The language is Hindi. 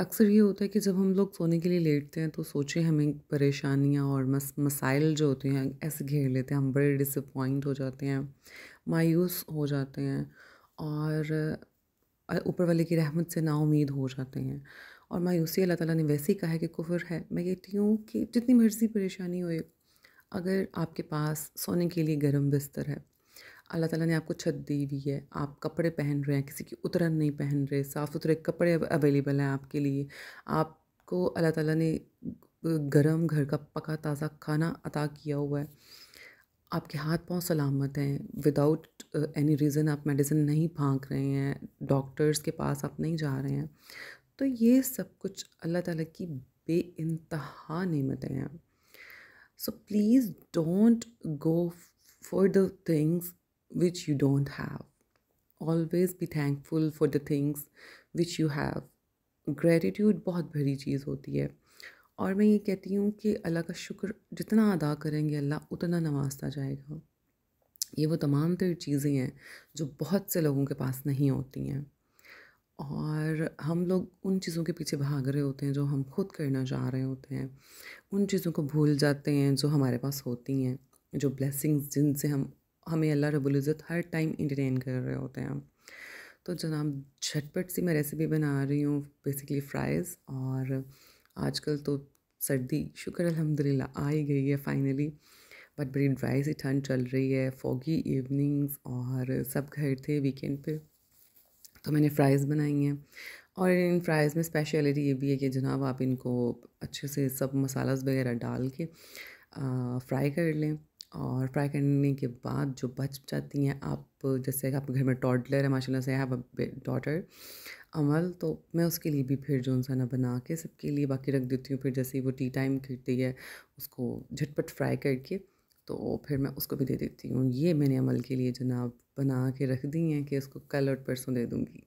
अक्सर ये होता है कि जब हम लोग सोने के लिए लेटते हैं तो सोचे हमें परेशानियाँ और मस मसाइल जो होते हैं ऐसे घेर लेते हैं हम बड़े डिसअपॉइंट हो जाते हैं मायूस हो जाते हैं और ऊपर वाले की रहमत से नाउमीद हो जाते हैं और मायूसी अल्लाह ताला ने वैसे ही कहा है कि कुफर है मैं कहती हूँ कि जितनी मर्ज़ी परेशानी होए अगर आपके पास सोने के लिए गर्म बिस्तर है अल्लाह ताला ने आपको छत दी हुई है आप कपड़े पहन रहे हैं किसी की उतरन नहीं पहन रहे साफ़ सुथरे कपड़े अवेलेबल हैं आपके लिए आपको अल्लाह ताला ने गरम घर का पका ताज़ा खाना अता किया हुआ है आपके हाथ पांव सलामत हैं विदाउट एनी रीज़न आप मेडिसिन नहीं भाँक रहे हैं डॉक्टर्स के पास आप नहीं जा रहे हैं तो ये सब कुछ अल्लाह ताला की बे इंतहा नियमतें हैं so please don't go for the things which you don't have. Always be thankful for the things which you have. Gratitude बहुत भरी चीज़ होती है और मैं ये कहती हूँ कि अल्लाह का शुक्र जितना अदा करेंगे अल्लाह उतना नवाजता जाएगा ये वो तमाम तर चीज़ें हैं जो बहुत से लोगों के पास नहीं होती हैं और हम लोग उन चीज़ों के पीछे भाग रहे होते हैं जो हम खुद करना चाह रहे होते हैं उन चीज़ों को भूल जाते हैं जो हमारे पास होती हैं जो ब्लेसिंग्स जिनसे हम हमें अल्लाह रबुल्ज़त हर टाइम इंटरटेन कर रहे होते हैं तो जनाब झटपट सी मैं रेसिपी बना रही हूँ बेसिकली फ्राइज़ और आजकल तो सर्दी शुक्र अलहमदिल्ला आ ही गई है फाइनली बट बड़ी ड्राई सी ठंड चल रही है फॉगी इवनिंग्स और सब घर थे वीकेंड पे तो मैंने फ्राइज़ बनाई हैं और इन फ्राइज़ में स्पेशलिटी ये भी है कि जनाब आप इनको अच्छे से सब मसालास वगैरह डाल के फ्राई कर लें और फ्राई करने के बाद जो बच जाती हैं आप जैसे आपके घर में टॉडलर है माशाल्लाह से हैव अ डॉटर अमल तो मैं उसके लिए भी फिर जो ना बना के सबके लिए बाकी रख देती हूँ फिर जैसे वो टी टाइम करती है उसको झटपट फ्राई करके तो फिर मैं उसको भी दे देती हूँ ये मैंने अमल के लिए जनाब बना के रख दी हैं कि उसको कल और परसों दे दूँगी